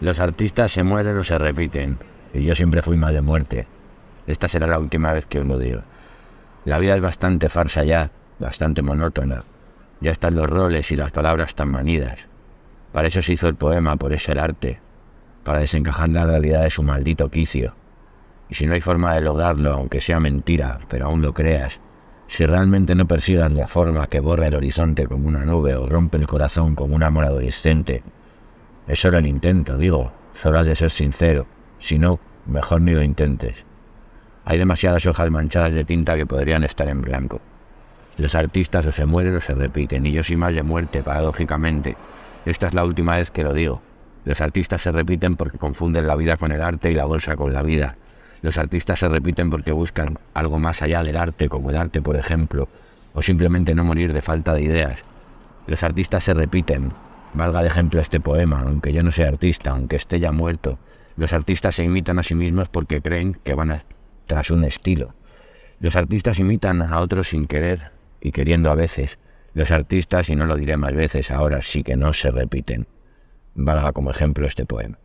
Los artistas se mueren o se repiten. Y yo siempre fui mal de muerte. Esta será la última vez que os lo digo. La vida es bastante farsa ya, bastante monótona. Ya están los roles y las palabras tan manidas. Para eso se hizo el poema, por eso el arte. Para desencajar la realidad de su maldito quicio. Y si no hay forma de lograrlo, aunque sea mentira, pero aún lo creas, si realmente no persigas la forma que borra el horizonte como una nube o rompe el corazón como un amor adolescente, eso era el intento, digo. Solo de ser sincero. Si no, mejor ni lo intentes. Hay demasiadas hojas manchadas de tinta que podrían estar en blanco. Los artistas o se mueren o se repiten, y yo sí más de muerte, paradójicamente. Esta es la última vez que lo digo. Los artistas se repiten porque confunden la vida con el arte y la bolsa con la vida. Los artistas se repiten porque buscan algo más allá del arte, como el arte, por ejemplo, o simplemente no morir de falta de ideas. Los artistas se repiten Valga de ejemplo este poema, aunque yo no sea artista, aunque esté ya muerto. Los artistas se imitan a sí mismos porque creen que van tras un estilo. Los artistas imitan a otros sin querer y queriendo a veces. Los artistas, y no lo diré más veces, ahora sí que no se repiten. Valga como ejemplo este poema.